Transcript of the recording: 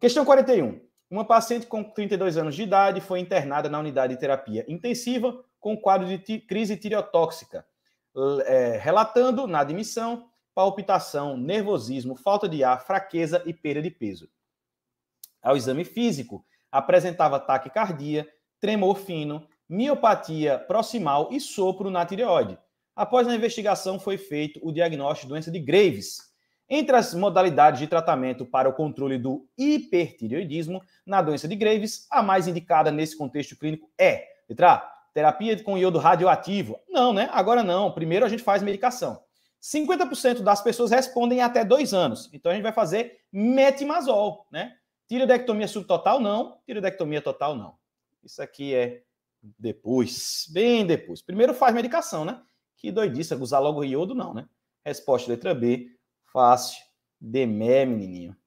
Questão 41. Uma paciente com 32 anos de idade foi internada na unidade de terapia intensiva com quadro de crise tireotóxica, é, relatando na admissão palpitação, nervosismo, falta de ar, fraqueza e perda de peso. Ao exame físico, apresentava taquicardia, tremor fino, miopatia proximal e sopro na tireoide. Após a investigação, foi feito o diagnóstico de doença de Graves, entre as modalidades de tratamento para o controle do hipertireoidismo na doença de Graves, a mais indicada nesse contexto clínico é, letra A, terapia com iodo radioativo. Não, né? Agora não. Primeiro a gente faz medicação. 50% das pessoas respondem até dois anos. Então a gente vai fazer metimazol, né? Tireoidectomia subtotal, não. Tireoidectomia total, não. Isso aqui é depois, bem depois. Primeiro faz medicação, né? Que doidice usar logo iodo, não, né? Resposta letra B, Fácil. Demé, menininho.